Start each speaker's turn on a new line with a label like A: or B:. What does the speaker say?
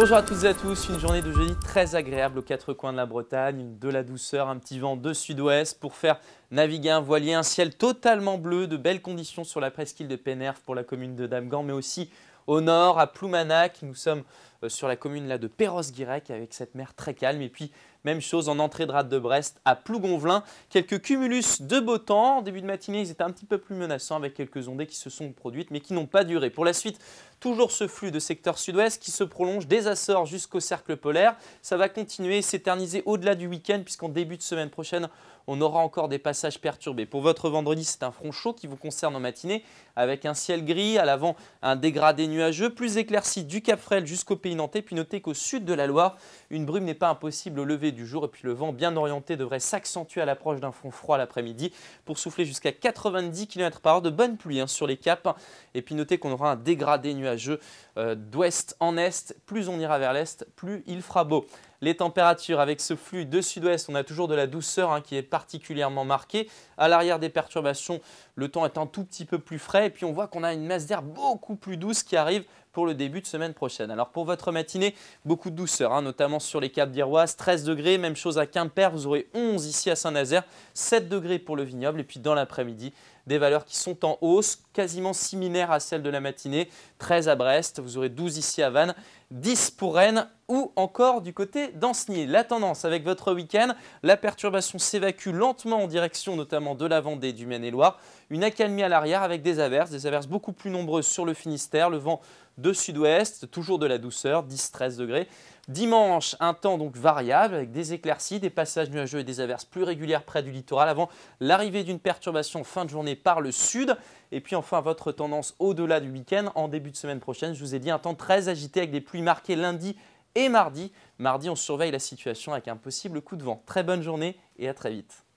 A: Bonjour à toutes et à tous, une journée de jeudi très agréable aux quatre coins de la Bretagne, de la douceur, un petit vent de sud-ouest pour faire naviguer un voilier, un ciel totalement bleu, de belles conditions sur la presqu'île de Pénerve pour la commune de Damgan, mais aussi au nord, à Ploumanac. Nous sommes euh, sur la commune là, de Perros-Guirec avec cette mer très calme. Et puis, même chose en entrée de rade de Brest à Plougonvelin. Quelques cumulus de beau temps. En début de matinée, ils étaient un petit peu plus menaçants avec quelques ondées qui se sont produites mais qui n'ont pas duré. Pour la suite, toujours ce flux de secteur sud-ouest qui se prolonge des Açores jusqu'au cercle polaire. Ça va continuer s'éterniser au-delà du week-end puisqu'en début de semaine prochaine, on aura encore des passages perturbés. Pour votre vendredi, c'est un front chaud qui vous concerne en matinée avec un ciel gris, à l'avant un dégradé nuageux, plus éclairci du Cap Frel jusqu'au pays puis notez qu'au sud de la Loire, une brume n'est pas impossible au lever du jour. Et puis le vent bien orienté devrait s'accentuer à l'approche d'un front froid l'après-midi pour souffler jusqu'à 90 km par heure de bonne pluie hein, sur les caps. Et puis notez qu'on aura un dégradé nuageux euh, d'ouest en est. Plus on ira vers l'est, plus il fera beau. Les températures, avec ce flux de sud-ouest, on a toujours de la douceur hein, qui est particulièrement marquée. À l'arrière des perturbations, le temps est un tout petit peu plus frais. Et puis on voit qu'on a une masse d'air beaucoup plus douce qui arrive pour le début de semaine prochaine. Alors pour votre matinée, beaucoup de douceur, hein, notamment sur les Caps d'Iroise, 13 degrés, même chose à Quimper, vous aurez 11 ici à Saint-Nazaire, 7 degrés pour le vignoble, et puis dans l'après-midi, des valeurs qui sont en hausse, quasiment similaires à celles de la matinée. 13 à Brest, vous aurez 12 ici à Vannes, 10 pour Rennes ou encore du côté d'Ancenis. La tendance avec votre week-end, la perturbation s'évacue lentement en direction notamment de la Vendée, du Maine-et-Loire. Une accalmie à l'arrière avec des averses, des averses beaucoup plus nombreuses sur le Finistère, le vent de sud-ouest, toujours de la douceur, 10-13 degrés. Dimanche, un temps donc variable avec des éclaircies, des passages nuageux et des averses plus régulières près du littoral avant l'arrivée d'une perturbation fin de journée par le sud. Et puis enfin, votre tendance au-delà du week-end, en début de semaine prochaine, je vous ai dit un temps très agité avec des pluies marquées lundi et mardi. Mardi, on surveille la situation avec un possible coup de vent. Très bonne journée et à très vite.